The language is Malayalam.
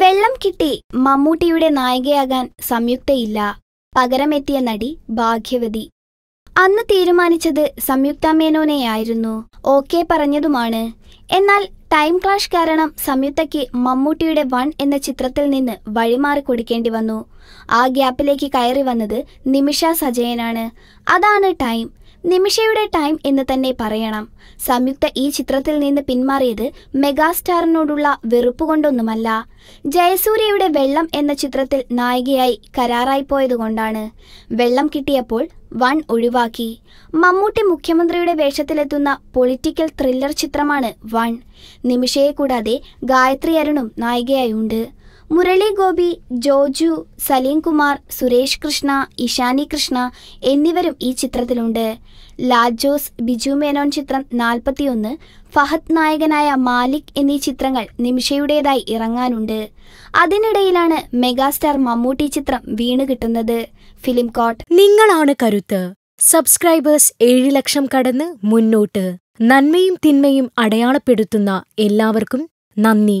വെള്ളം കിട്ടി മമ്മൂട്ടിയുടെ നായികയാകാൻ സംയുക്തയില്ല പകരമെത്തിയ നടി ഭാഗ്യവതി അന്ന് തീരുമാനിച്ചത് സംയുക്ത മേനോനെയായിരുന്നു ഓക്കെ പറഞ്ഞതുമാണ് എന്നാൽ ടൈം ക്ലാഷ് കാരണം സംയുക്തയ്ക്ക് മമ്മൂട്ടിയുടെ വൺ എന്ന ചിത്രത്തിൽ നിന്ന് വഴിമാറി കൊടുക്കേണ്ടി വന്നു ആ ഗ്യാപ്പിലേക്ക് കയറി വന്നത് നിമിഷ സജയനാണ് അതാണ് ടൈം നിമിഷയുടെ ടൈം എന്ന് തന്നെ പറയണം സംയുക്ത ഈ ചിത്രത്തിൽ നിന്ന് പിന്മാറിയത് മെഗാസ്റ്റാറിനോടുള്ള വെറുപ്പ് കൊണ്ടൊന്നുമല്ല ജയസൂര്യയുടെ വെള്ളം എന്ന ചിത്രത്തിൽ നായികയായി കരാറായി പോയതുകൊണ്ടാണ് വെള്ളം കിട്ടിയപ്പോൾ വൺ ഒഴിവാക്കി മമ്മൂട്ടി മുഖ്യമന്ത്രിയുടെ വേഷത്തിലെത്തുന്ന പൊളിറ്റിക്കൽ ത്രില്ലർ ചിത്രമാണ് വൺ നിമിഷയെ കൂടാതെ ഗായത്രി അരുണും നായികയായുണ്ട് മുരളി ഗോപി ജോജു സലീംകുമാർ സുരേഷ് കൃഷ്ണ ഇഷാനി കൃഷ്ണ എന്നിവരും ഈ ചിത്രത്തിലുണ്ട് ലാജോസ് ബിജു മേനോൻ ചിത്രം നാൽപ്പത്തിയൊന്ന് ഫഹദ് നായകനായ മാലിക് എന്നീ ചിത്രങ്ങൾ നിമിഷയുടേതായി ഇറങ്ങാനുണ്ട് അതിനിടയിലാണ് മെഗാസ്റ്റാർ മമ്മൂട്ടി ചിത്രം വീണ് കിട്ടുന്നത് ഫിലിം കോട്ട് നിങ്ങളാണ് കരുത്ത് സബ്സ്ക്രൈബേഴ്സ് ഏഴ് ലക്ഷം കടന്ന് മുന്നോട്ട് നന്മയും തിന്മയും അടയാളപ്പെടുത്തുന്ന എല്ലാവർക്കും നന്ദി